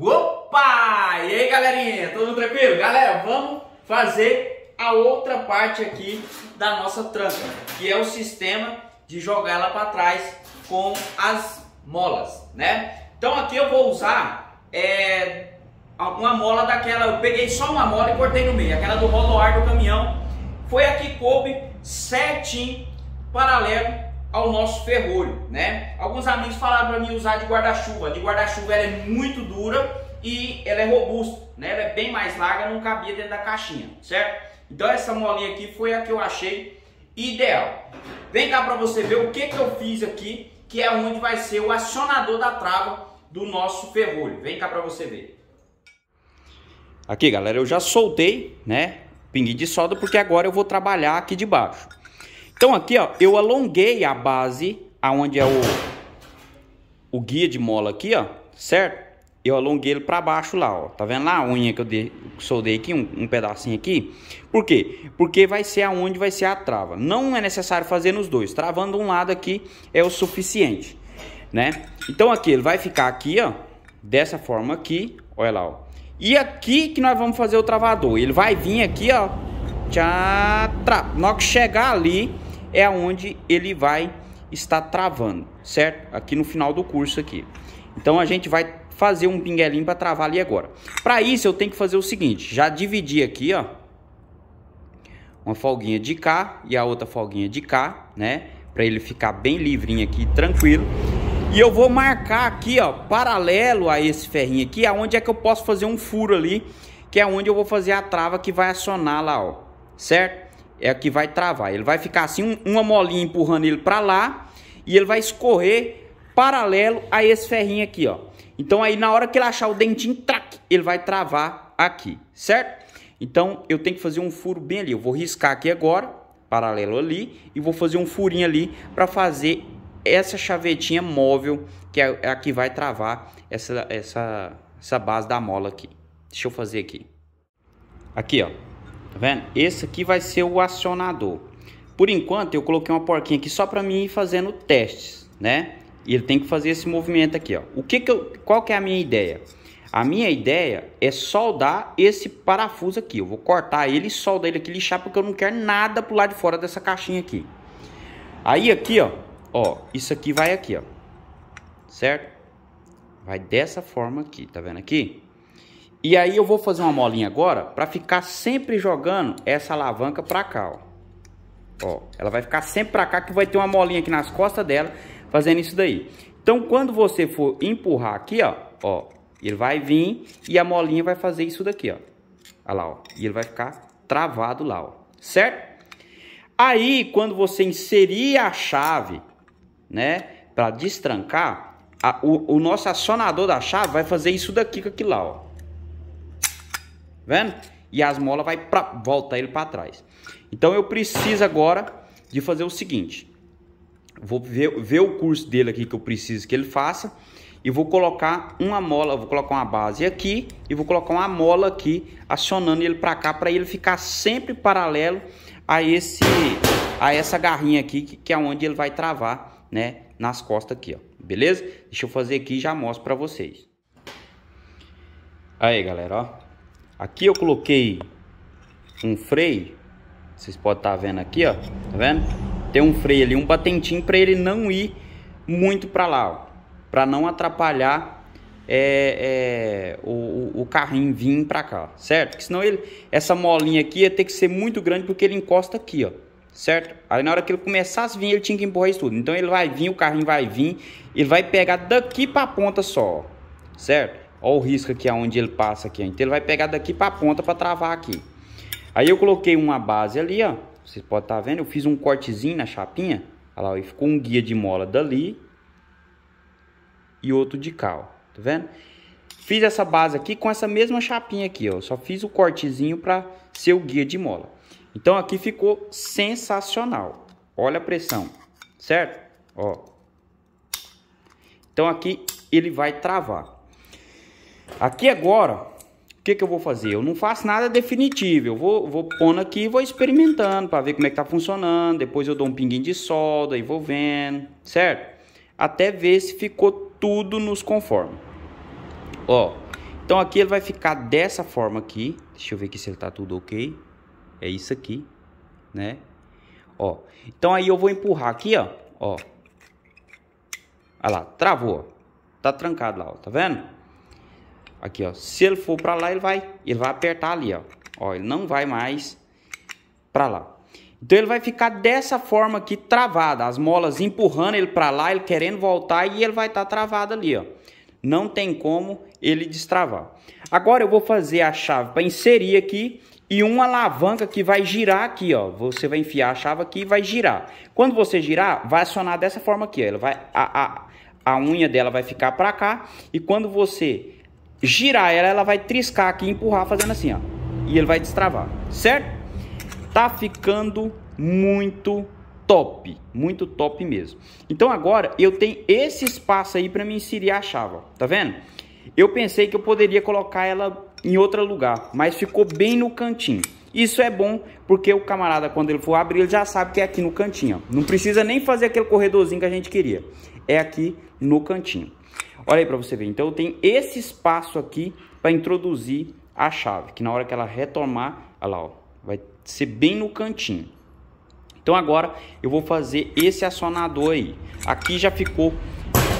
Opa! E aí, galerinha? Tudo tranquilo? Galera, vamos fazer a outra parte aqui da nossa tranca, que é o sistema de jogar ela para trás com as molas, né? Então aqui eu vou usar é, uma mola daquela, eu peguei só uma mola e cortei no meio, aquela do rolo ar do caminhão. Foi aqui coube certinho, paralelo ao nosso ferrolho, né? Alguns amigos falaram para mim usar de guarda-chuva. De guarda-chuva ela é muito dura e ela é robusta, né? Ela é bem mais larga, não cabia dentro da caixinha, certo? Então essa molinha aqui foi a que eu achei ideal. Vem cá para você ver o que, que eu fiz aqui, que é onde vai ser o acionador da trava do nosso ferrolho. Vem cá para você ver. Aqui, galera, eu já soltei, né? Pinguim de solda, porque agora eu vou trabalhar aqui de baixo. Então aqui, ó, eu alonguei a base aonde é o o guia de mola aqui, ó, certo? Eu alonguei ele para baixo lá, ó. Tá vendo lá a unha que eu soldei aqui um, um, pedacinho aqui? Por quê? Porque vai ser aonde vai ser a trava. Não é necessário fazer nos dois. Travando um lado aqui é o suficiente, né? Então aqui ele vai ficar aqui, ó, dessa forma aqui, olha lá, ó. E aqui que nós vamos fazer o travador. Ele vai vir aqui, ó. Tchá, tra... Na hora que chegar ali, é onde ele vai estar travando, certo? Aqui no final do curso aqui. Então a gente vai fazer um pinguelinho para travar ali agora. Para isso eu tenho que fazer o seguinte, já dividi aqui, ó. Uma folguinha de cá e a outra folguinha de cá, né? Para ele ficar bem livrinho aqui, tranquilo. E eu vou marcar aqui, ó, paralelo a esse ferrinho aqui, aonde é que eu posso fazer um furo ali, que é onde eu vou fazer a trava que vai acionar lá, ó. Certo? é a que vai travar. Ele vai ficar assim, uma molinha empurrando ele para lá e ele vai escorrer paralelo a esse ferrinho aqui, ó. Então aí na hora que ele achar o dentinho, trac, ele vai travar aqui, certo? Então eu tenho que fazer um furo bem ali. Eu vou riscar aqui agora, paralelo ali, e vou fazer um furinho ali para fazer essa chavetinha móvel que é, é a que vai travar essa, essa, essa base da mola aqui. Deixa eu fazer aqui. Aqui, ó. Tá vendo? Esse aqui vai ser o acionador. Por enquanto, eu coloquei uma porquinha aqui só para mim ir fazendo testes, né? E ele tem que fazer esse movimento aqui, ó. O que que eu, qual que é a minha ideia? A minha ideia é soldar esse parafuso aqui. Eu vou cortar ele e soldar ele aqui, lixar, porque eu não quero nada pro lado de fora dessa caixinha aqui. Aí aqui, ó, ó, isso aqui vai aqui, ó. Certo? Vai dessa forma aqui, tá vendo aqui? E aí eu vou fazer uma molinha agora para ficar sempre jogando essa alavanca para cá, ó. Ó, ela vai ficar sempre para cá que vai ter uma molinha aqui nas costas dela fazendo isso daí. Então quando você for empurrar aqui, ó, ó, ele vai vir e a molinha vai fazer isso daqui, ó. Olha lá, ó. E ele vai ficar travado lá, ó. Certo? Aí quando você inserir a chave, né, para destrancar, a, o, o nosso acionador da chave vai fazer isso daqui com aquilo lá, ó vendo? E as molas vai pra, volta ele para trás. Então eu preciso agora de fazer o seguinte. Vou ver, ver o curso dele aqui que eu preciso que ele faça e vou colocar uma mola, vou colocar uma base aqui e vou colocar uma mola aqui acionando ele para cá para ele ficar sempre paralelo a esse a essa garrinha aqui que é onde ele vai travar, né, nas costas aqui, ó. Beleza? Deixa eu fazer aqui e já mostro para vocês. Aí, galera, ó. Aqui eu coloquei um freio. Vocês podem estar tá vendo aqui, ó. Tá vendo? Tem um freio ali, um batentinho para ele não ir muito para lá, ó. Para não atrapalhar é, é, o, o, carrinho vir para cá, certo? Porque senão ele, essa molinha aqui ia ter que ser muito grande porque ele encosta aqui, ó. Certo? Aí na hora que ele começasse a vir, ele tinha que empurrar isso tudo. Então ele vai vir, o carrinho vai vir, ele vai pegar daqui para a ponta só, ó. certo? Olha o risco aqui aonde é ele passa aqui. Então ele vai pegar daqui para a ponta para travar aqui. Aí eu coloquei uma base ali, ó. Vocês podem estar tá vendo. Eu fiz um cortezinho na chapinha. Olha lá, ó. ficou um guia de mola dali. E outro de cá, ó. Tá vendo? Fiz essa base aqui com essa mesma chapinha aqui, ó. Só fiz o cortezinho para ser o guia de mola. Então aqui ficou sensacional. Olha a pressão, certo? Ó. Então aqui ele vai travar. Aqui agora, o que, que eu vou fazer? Eu não faço nada definitivo. Eu vou, vou pondo aqui e vou experimentando para ver como é que tá funcionando. Depois eu dou um pinguinho de solda e vou vendo, certo? Até ver se ficou tudo nos conformes. Ó, então aqui ele vai ficar dessa forma aqui. Deixa eu ver aqui se ele tá tudo ok. É isso aqui, né? Ó, então aí eu vou empurrar aqui, ó. Ó. Olha lá, travou. Tá trancado lá, ó. Tá vendo? Aqui, ó. Se ele for para lá, ele vai, ele vai apertar ali, ó. Ó, ele não vai mais para lá. Então ele vai ficar dessa forma aqui travada, as molas empurrando ele para lá, ele querendo voltar e ele vai estar tá travado ali, ó. Não tem como ele destravar. Agora eu vou fazer a chave para inserir aqui e uma alavanca que vai girar aqui, ó. Você vai enfiar a chave aqui e vai girar. Quando você girar, vai acionar dessa forma aqui, ó. Ela vai, a, a, a unha dela vai ficar para cá e quando você girar ela, ela vai triscar aqui e empurrar fazendo assim, ó. E ele vai destravar, certo? Tá ficando muito top, muito top mesmo. Então agora eu tenho esse espaço aí para me inserir a chave, ó. tá vendo? Eu pensei que eu poderia colocar ela em outro lugar, mas ficou bem no cantinho. Isso é bom porque o camarada quando ele for abrir, ele já sabe que é aqui no cantinho, ó. Não precisa nem fazer aquele corredorzinho que a gente queria. É aqui no cantinho. Olha aí para você ver. Então, tem esse espaço aqui para introduzir a chave, que na hora que ela retomar, olha lá, ó, vai ser bem no cantinho. Então, agora eu vou fazer esse acionador aí. Aqui já ficou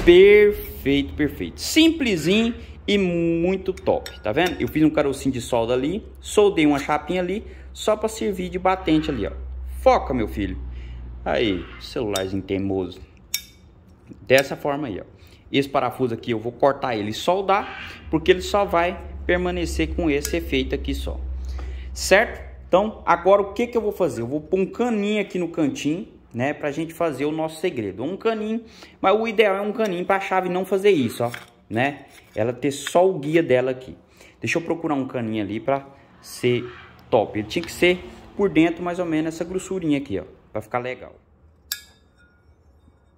perfeito, perfeito. Simplesinho e muito top, tá vendo? Eu fiz um carocinho de solda ali, soldei uma chapinha ali, só para servir de batente ali, ó. Foca, meu filho. Aí, celularzinho teimoso. Dessa forma aí, ó. Esse parafuso aqui eu vou cortar ele e soldar, porque ele só vai permanecer com esse efeito aqui só. Certo? Então, agora o que, que eu vou fazer? Eu vou pôr um caninho aqui no cantinho, né? Pra gente fazer o nosso segredo. Um caninho, mas o ideal é um caninho pra chave não fazer isso, ó. Né? Ela ter só o guia dela aqui. Deixa eu procurar um caninho ali pra ser top. Ele tinha que ser por dentro mais ou menos essa grossurinha aqui, ó. Pra ficar legal.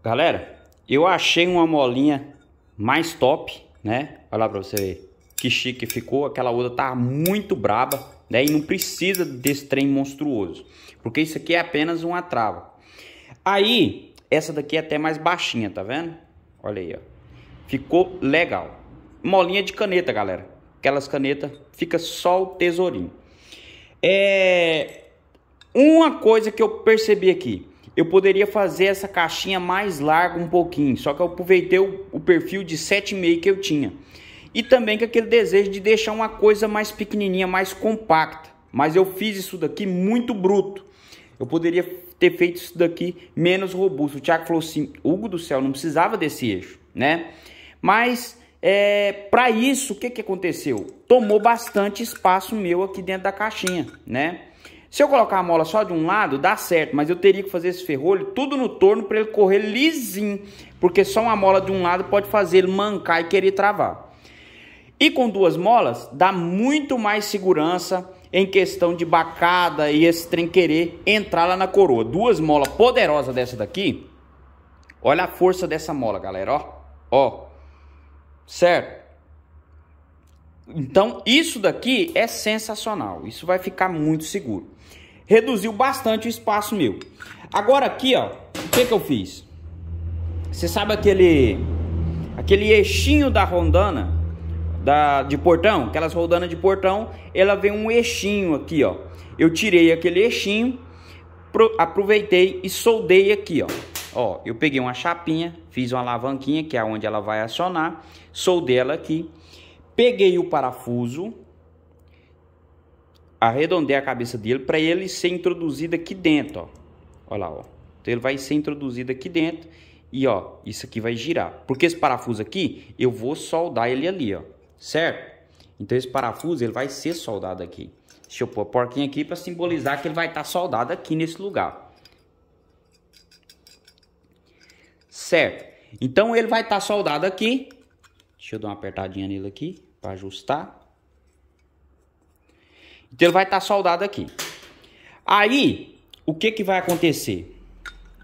Galera, eu achei uma molinha mais top, né? Olha lá pra você ver que chique ficou. Aquela outra tá muito braba, né? E não precisa desse trem monstruoso. Porque isso aqui é apenas uma trava. Aí, essa daqui é até mais baixinha, tá vendo? Olha aí, ó. Ficou legal. Molinha de caneta, galera. Aquelas canetas, fica só o tesourinho. É... Uma coisa que eu percebi aqui eu poderia fazer essa caixinha mais larga um pouquinho, só que eu aproveitei o, o perfil de 7,5 que eu tinha. E também com aquele desejo de deixar uma coisa mais pequenininha, mais compacta. Mas eu fiz isso daqui muito bruto. Eu poderia ter feito isso daqui menos robusto. O falou assim, Hugo do céu, não precisava desse eixo, né? Mas é, para isso, o que, que aconteceu? Tomou bastante espaço meu aqui dentro da caixinha, né? Se eu colocar a mola só de um lado, dá certo, mas eu teria que fazer esse ferrolho tudo no torno para ele correr lisinho, porque só uma mola de um lado pode fazer ele mancar e querer travar. E com duas molas, dá muito mais segurança em questão de bacada e esse trem querer entrar lá na coroa. Duas molas poderosas dessa daqui, olha a força dessa mola, galera, ó, ó, certo? Então, isso daqui é sensacional. Isso vai ficar muito seguro. Reduziu bastante o espaço meu. Agora aqui, ó, o que que eu fiz? Você sabe aquele aquele eixinho da rondana da de portão, aquelas rondanas de portão, ela vem um eixinho aqui, ó. Eu tirei aquele eixinho, pro, aproveitei e soldei aqui, ó. Ó, eu peguei uma chapinha, fiz uma alavanquinha, que é onde ela vai acionar, soldei ela aqui peguei o parafuso, arredondei a cabeça dele para ele ser introduzido aqui dentro, ó. Olha lá, ó. Então ele vai ser introduzido aqui dentro e ó, isso aqui vai girar. Porque esse parafuso aqui, eu vou soldar ele ali, ó. Certo? Então esse parafuso, ele vai ser soldado aqui. Deixa eu pôr a porquinha aqui para simbolizar que ele vai estar tá soldado aqui nesse lugar. Certo? Então ele vai estar tá soldado aqui Deixa eu dar uma apertadinha nele aqui para ajustar. Então ele vai estar tá soldado aqui. Aí, o que que vai acontecer?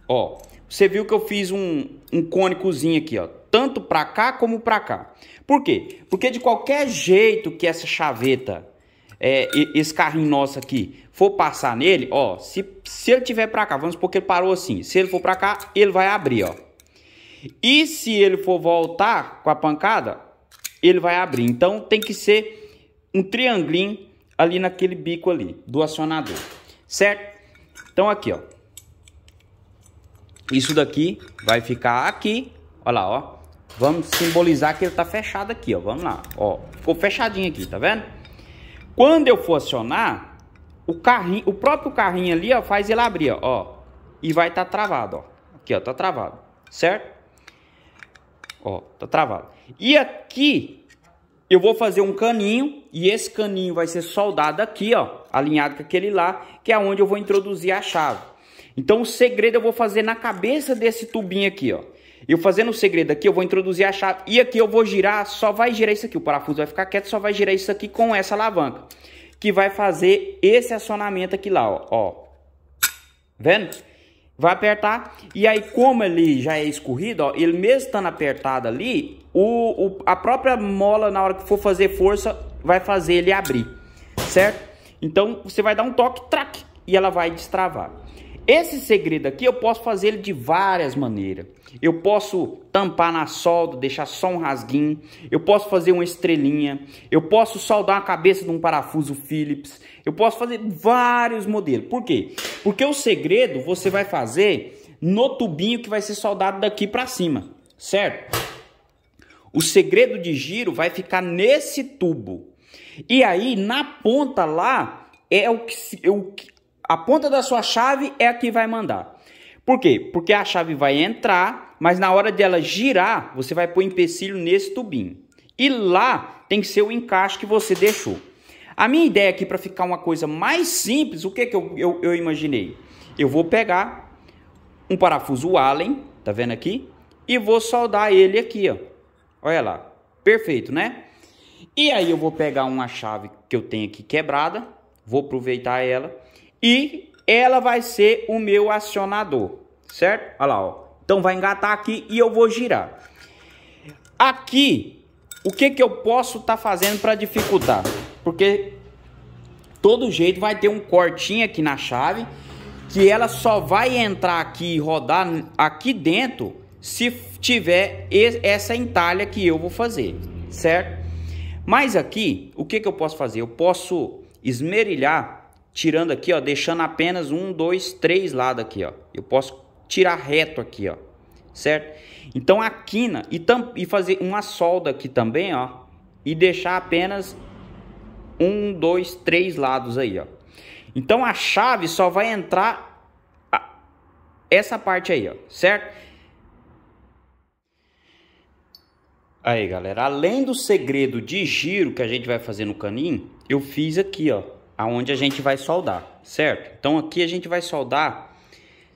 Ó, você viu que eu fiz um, um cônicozinho aqui, ó. Tanto para cá como para cá. Por quê? Porque de qualquer jeito que essa chaveta, é, esse carrinho nosso aqui, for passar nele, ó. Se, se ele tiver para cá, vamos supor que ele parou assim. Se ele for para cá, ele vai abrir, ó. E se ele for voltar com a pancada, ele vai abrir. Então tem que ser um triangulinho ali naquele bico ali do acionador, certo? Então aqui, ó. Isso daqui vai ficar aqui, Olha, lá, ó. Vamos simbolizar que ele tá fechado aqui, ó. Vamos lá, ó. Ficou fechadinho aqui, tá vendo? Quando eu for acionar, o carrinho, o próprio carrinho ali, ó, faz ele abrir, ó. ó e vai estar tá travado, ó. Aqui, ó, tá travado, certo? Ó, tá travado. E aqui eu vou fazer um caninho e esse caninho vai ser soldado aqui, ó, alinhado com aquele lá, que é onde eu vou introduzir a chave. Então o segredo eu vou fazer na cabeça desse tubinho aqui, ó. Eu fazendo o segredo aqui, eu vou introduzir a chave e aqui eu vou girar, só vai girar isso aqui, o parafuso vai ficar quieto, só vai girar isso aqui com essa alavanca, que vai fazer esse acionamento aqui lá, ó. ó. Vendo? Vai apertar. E aí, como ele já é escorrido, ó, ele mesmo estando apertado ali, o, o, a própria mola, na hora que for fazer força, vai fazer ele abrir. Certo? Então, você vai dar um toque, track e ela vai destravar. Esse segredo aqui eu posso fazer ele de várias maneiras. Eu posso tampar na solda, deixar só um rasguinho. Eu posso fazer uma estrelinha. Eu posso soldar a cabeça de um parafuso Phillips. Eu posso fazer vários modelos. Por quê? Porque o segredo você vai fazer no tubinho que vai ser soldado daqui para cima, certo? O segredo de giro vai ficar nesse tubo. E aí na ponta lá é o que, é o que a ponta da sua chave é a que vai mandar. Por quê? Porque a chave vai entrar, mas na hora dela girar, você vai pôr empecilho nesse tubinho. E lá tem que ser o encaixe que você deixou. A minha ideia aqui para ficar uma coisa mais simples, o que, que eu, eu, eu imaginei? Eu vou pegar um parafuso Allen, tá vendo aqui? E vou soldar ele aqui, ó. Olha lá, perfeito, né? E aí eu vou pegar uma chave que eu tenho aqui quebrada, vou aproveitar ela e ela vai ser o meu acionador, certo? Olha lá, ó. Então vai engatar aqui e eu vou girar. Aqui, o que que eu posso estar tá fazendo para dificultar? Porque todo jeito vai ter um cortinho aqui na chave que ela só vai entrar aqui e rodar aqui dentro se tiver essa entalha que eu vou fazer, certo? Mas aqui, o que que eu posso fazer? Eu posso esmerilhar tirando aqui, ó, deixando apenas um, dois, três lados aqui, ó. Eu posso tirar reto aqui, ó, certo? Então a quina e, e fazer uma solda aqui também, ó, e deixar apenas um, dois, três lados aí, ó. Então a chave só vai entrar essa parte aí, ó, certo? Aí, galera, além do segredo de giro que a gente vai fazer no caninho, eu fiz aqui, ó, aonde a gente vai soldar, certo? Então aqui a gente vai soldar,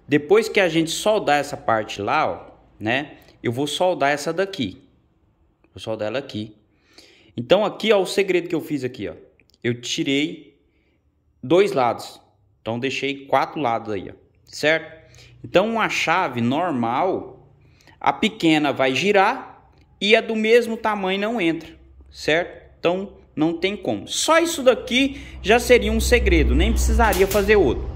depois que a gente soldar essa parte lá, ó, né? Eu vou soldar essa daqui, vou soldar ela aqui. Então aqui, ó, o segredo que eu fiz aqui, ó, eu tirei dois lados, então deixei quatro lados aí, ó, certo? Então uma chave normal, a pequena vai girar e a do mesmo tamanho não entra, certo? Então não tem como. Só isso daqui já seria um segredo, nem precisaria fazer outro.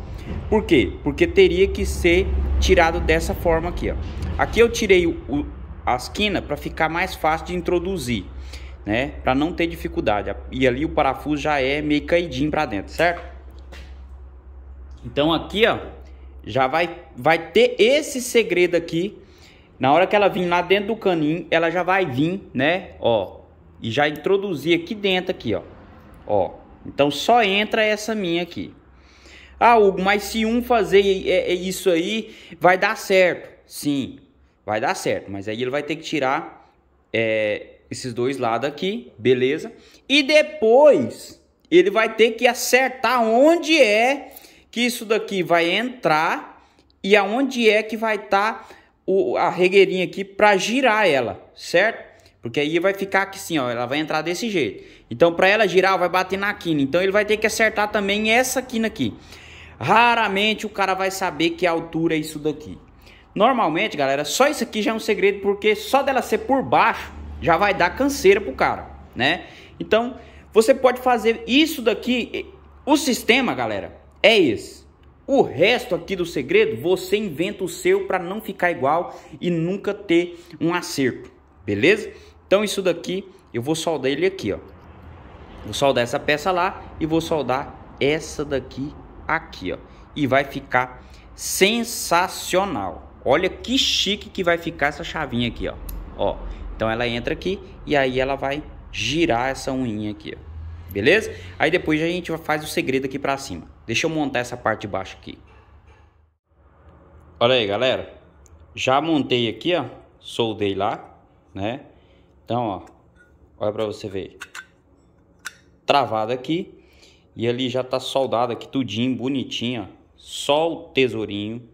Por quê? Porque teria que ser tirado dessa forma aqui, ó. Aqui eu tirei o, a esquina para ficar mais fácil de introduzir, né? Para não ter dificuldade. E ali o parafuso já é meio caidinho para dentro, certo? Então aqui, ó, já vai, vai ter esse segredo aqui. Na hora que ela vir lá dentro do caninho, ela já vai vir, né? Ó, e já introduzi aqui dentro aqui, ó. Ó, então só entra essa minha aqui. Ah, Hugo, mas se um fazer é, é, isso aí, vai dar certo. Sim, vai dar certo, mas aí ele vai ter que tirar é, esses dois lados aqui, beleza? E depois ele vai ter que acertar onde é que isso daqui vai entrar e aonde é que vai estar tá a regueirinha aqui para girar ela, certo? Porque aí vai ficar aqui assim, ó, ela vai entrar desse jeito. Então, para ela girar, vai bater na quina. Então, ele vai ter que acertar também essa quina aqui. Raramente o cara vai saber que altura é isso daqui. Normalmente, galera, só isso aqui já é um segredo, porque só dela ser por baixo já vai dar canseira pro cara, né? Então, você pode fazer isso daqui. O sistema, galera, é esse. O resto aqui do segredo, você inventa o seu para não ficar igual e nunca ter um acerto, beleza? Então isso daqui, eu vou soldar ele aqui, ó. Vou soldar essa peça lá e vou soldar essa daqui aqui, ó. E vai ficar sensacional. Olha que chique que vai ficar essa chavinha aqui, ó. Ó, então ela entra aqui e aí ela vai girar essa unha aqui, ó. Beleza? Aí depois a gente faz o segredo aqui pra cima. Deixa eu montar essa parte de baixo aqui. Olha aí, galera. Já montei aqui, ó. Soldei lá, né? Então, ó, olha para você ver. Travado aqui. E ali já tá soldado aqui tudinho, bonitinho, ó. Só o tesourinho.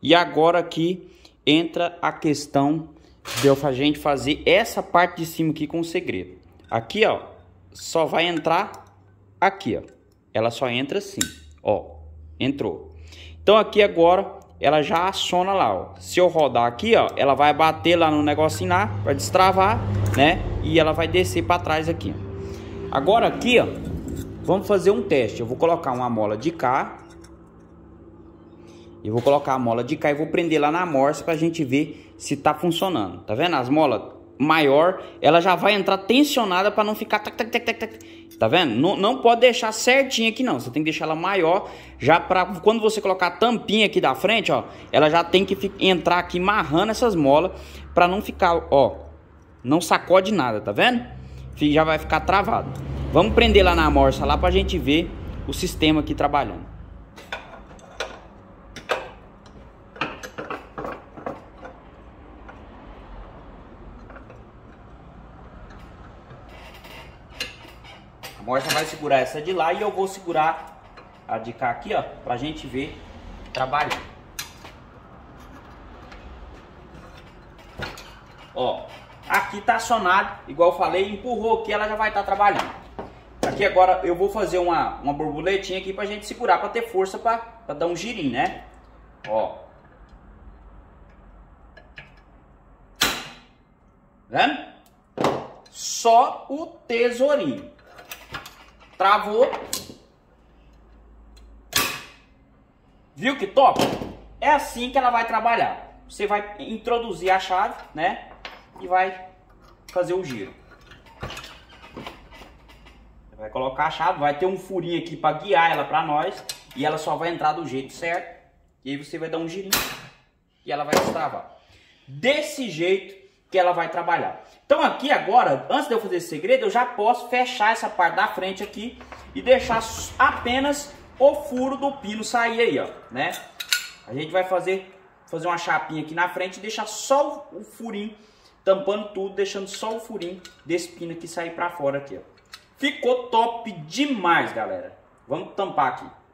E agora aqui entra a questão de eu, a gente fazer essa parte de cima aqui com segredo. Aqui, ó, só vai entrar aqui, ó. Ela só entra assim, ó. Entrou. Então aqui agora ela já aciona lá, ó. Se eu rodar aqui, ó, ela vai bater lá no negocinho lá, vai destravar, né? E ela vai descer para trás aqui. Agora aqui, ó, vamos fazer um teste. Eu vou colocar uma mola de cá. Eu vou colocar a mola de cá e vou prender lá na amorça pra gente ver se tá funcionando. Tá vendo? As molas maior, ela já vai entrar tensionada para não ficar tac, tac, tac, tac, tac. Tá vendo? Não, não pode deixar certinho aqui não. Você tem que deixar ela maior já para quando você colocar a tampinha aqui da frente, ó, ela já tem que entrar aqui marrando essas molas para não ficar, ó, não sacode nada, tá vendo? Já vai ficar travado. Vamos prender lá na amorça lá pra gente ver o sistema aqui trabalhando. Morsa vai segurar essa de lá e eu vou segurar a de cá aqui, ó, pra gente ver trabalhar. Ó, aqui tá acionado, igual eu falei, empurrou aqui, ela já vai estar tá trabalhando. Aqui agora eu vou fazer uma, uma borboletinha aqui pra gente segurar, pra ter força pra, pra dar um girinho, né? Ó. Vendo? Só o tesourinho. Travou. Viu que top? É assim que ela vai trabalhar. Você vai introduzir a chave, né? E vai fazer o giro. vai colocar a chave, vai ter um furinho aqui para guiar ela para nós. E ela só vai entrar do jeito certo. E aí você vai dar um girinho e ela vai destravar. Desse jeito que ela vai trabalhar. Então aqui agora, antes de eu fazer esse segredo, eu já posso fechar essa parte da frente aqui e deixar apenas o furo do pino sair aí, ó, né? A gente vai fazer, fazer uma chapinha aqui na frente e deixar só o furinho, tampando tudo, deixando só o furinho desse pino aqui sair pra fora aqui, ó. Ficou top demais, galera. Vamos tampar aqui.